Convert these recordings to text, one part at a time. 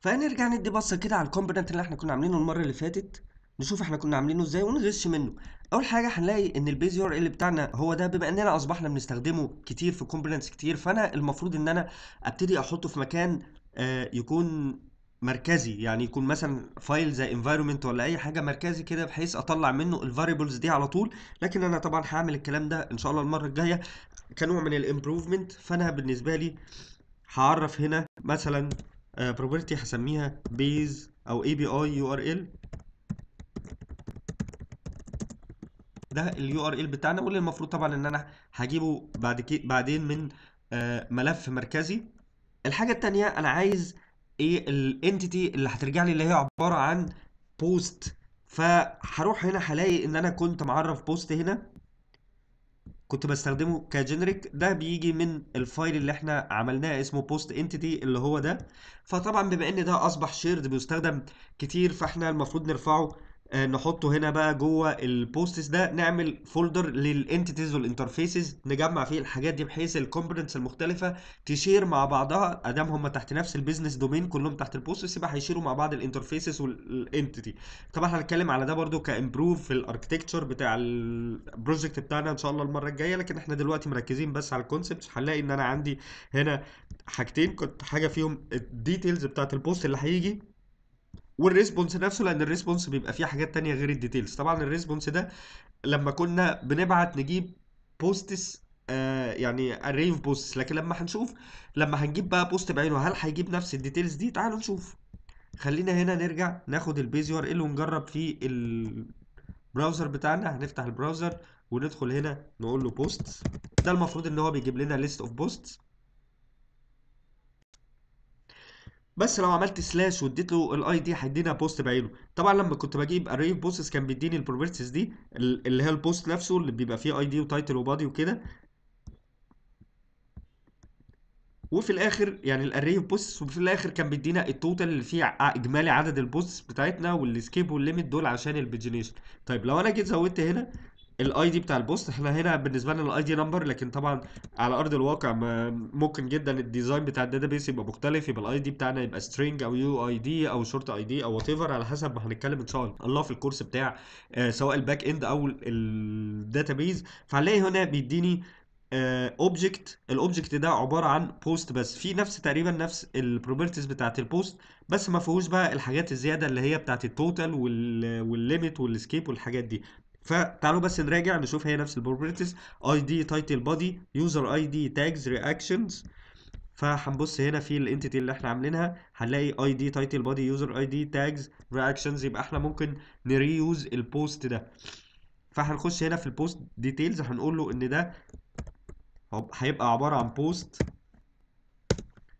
فنرجع ندي بصه كده على الكومبوننت اللي احنا كنا عاملينه المره اللي فاتت نشوف احنا كنا عاملينه ازاي ونغش منه اول حاجه هنلاقي ان البيز يور ال بتاعنا هو ده بما اننا اصبحنا بنستخدمه كتير في كومبوننتس كتير فانا المفروض ان انا ابتدي احطه في مكان آه، يكون مركزي يعني يكون مثلا فايل زي environment ولا اي حاجه مركزي كده بحيث اطلع منه الفاريبلز دي على طول لكن انا طبعا هعمل الكلام ده ان شاء الله المره الجايه كنوع من الامبروفمنت فانا بالنسبه لي هعرف هنا مثلا بروبرتي آه، هسميها بيز او اي بي اي يو ار ال ده اليو ار ال بتاعنا واللي المفروض طبعا ان انا هجيبه بعد كي بعدين من آه، ملف مركزي الحاجه الثانيه انا عايز ايه الانتيتي اللي هترجع لي اللي هي عباره عن بوست فهروح هنا هلاقي ان انا كنت معرف بوست هنا كنت بستخدمه كجنريك ده بيجي من الفايل اللي احنا عملناه اسمه بوست انتيتي اللي هو ده فطبعا بما ان ده اصبح شيرد بيستخدم كتير فاحنا المفروض نرفعه آه، نحطه هنا بقى جوه البوستس ده نعمل فولدر للانتيتيز والانترفيسز نجمع فيه الحاجات دي بحيث الكومبوننتس المختلفه تشير مع بعضها ادام هم تحت نفس البيزنس دومين كلهم تحت البوستس يبقى هيشيروا مع بعض الانترفيسز والانتيتي طبعا هنتكلم على ده برده كامبروف في الاركتكتشر بتاع البروجكت بتاعنا ان شاء الله المره الجايه لكن احنا دلوقتي مركزين بس على الكونسبت هنلاقي ان انا عندي هنا حاجتين كنت حاجه فيهم الديتيلز بتاعه البوست اللي هيجي والريسبونس نفسه لان الريسبونس بيبقى فيه حاجات تانية غير الديتيلز طبعا الريسبونس ده لما كنا بنبعت نجيب بوستس آه يعني اريف بوستس لكن لما هنشوف لما هنجيب بقى بوست بعينه هل هيجيب نفس الديتيلز دي تعالوا نشوف خلينا هنا نرجع ناخد البيز يو ار ال ونجرب في البراوزر بتاعنا هنفتح البراوزر وندخل هنا نقول له بوست ده المفروض ان هو بيجيب لنا ليست اوف بوستس بس لو عملت سلاش واديت له الاي دي هيدينا بوست بعينه طبعا لما كنت بجيب اري بوستس كان بيديني البروبرتيز دي اللي هي البوست نفسه اللي بيبقى فيه اي دي وتايتل وبادي وكده وفي الاخر يعني الاري بوستس وفي الاخر كان بيدينا التوتال اللي فيه اجمالي عدد البوستس بتاعتنا والسكيب والليميت دول عشان البيجنيشن طيب لو انا جيت زودت هنا الاي دي بتاع البوست احنا هنا بالنسبه لنا الاي دي نمبر لكن طبعا على ارض الواقع ممكن جدا الديزاين بتاع الداتابيس يبقى مختلف يبقى الاي دي بتاعنا يبقى سترينج او يو اي دي او شورت اي دي او وات على حسب ما هنتكلم ان شاء الله في الكورس بتاع آه، سواء الباك اند او الداتابيز فهنلاقي هنا بيديني اوبجكت آه، الاوبجكت ده عباره عن بوست بس في نفس تقريبا نفس البروبرتيز بتاعت البوست بس ما فيهوش بقى الحاجات الزياده اللي هي بتاعت التوتال والليميت والسكيب والحاجات دي فتعالوا بس نراجع نشوف هي نفس البروبرتيز اي دي تايتل بودي يوزر اي دي تاجز رياكشنز فهنبص هنا في الانتيتي اللي احنا عاملينها هنلاقي اي دي تايتل بودي يوزر اي دي تاجز رياكشنز يبقى احنا ممكن نريوز البوست ده فهنخش هنا في البوست ديتيلز هنقول له ان ده هيبقى عباره عن بوست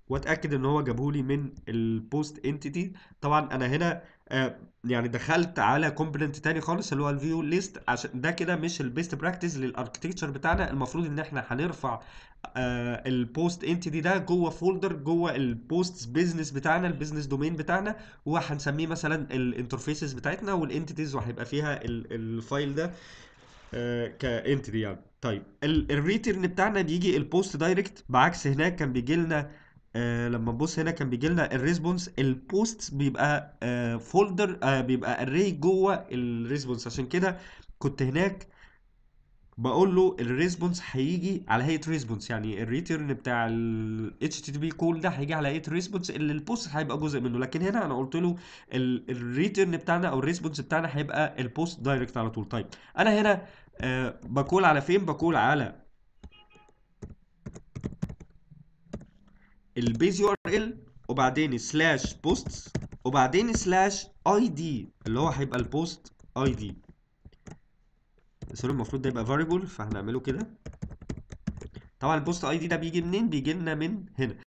واتاكد ان هو جابه لي من البوست انتيتي طبعا انا هنا آه، يعني دخلت على كومبوننت تاني خالص اللي هو الفيو ليست عشان ده كده مش البيست براكتس للاركتكتشر بتاعنا المفروض ان احنا هنرفع آه، البوست انتيتي ده جوه فولدر جوه البوست بيزنس بتاعنا البيزنس دومين بتاعنا وهنسميه مثلا الانترفيسز بتاعتنا والانتيتيز وهيبقى فيها الفايل ده آه، كانتيتي يعني طيب الريترن بتاعنا بيجي البوست دايركت بعكس هناك كان بيجي لنا آه، لما نبص هنا كان بيجي لنا الريسبونس البوست بيبقى آه، فولدر آه، بيبقى اري جوه الريسبونس عشان كده كنت هناك بقول له الريسبونس هيجي على هيئه ريسبونس يعني الريتيرن بتاع الاتش تي بي كول ده هيجي على هيئه ريسبونس اللي البوست هيبقى جزء منه لكن هنا انا قلت له الريتيرن بتاعنا او الريسبونس بتاعنا هيبقى البوست دايركت على طول طيب انا هنا آه بقول على فين بقول على البيز يو ار ال وبعدين سلاش بوستس وبعدين سلاش اي دي اللي هو هيبقى البوست اي دي سوري المفروض ده يبقى فاريبل فهنعمله كده طبعا البوست اي دي ده بيجي منين بيجي لنا من هنا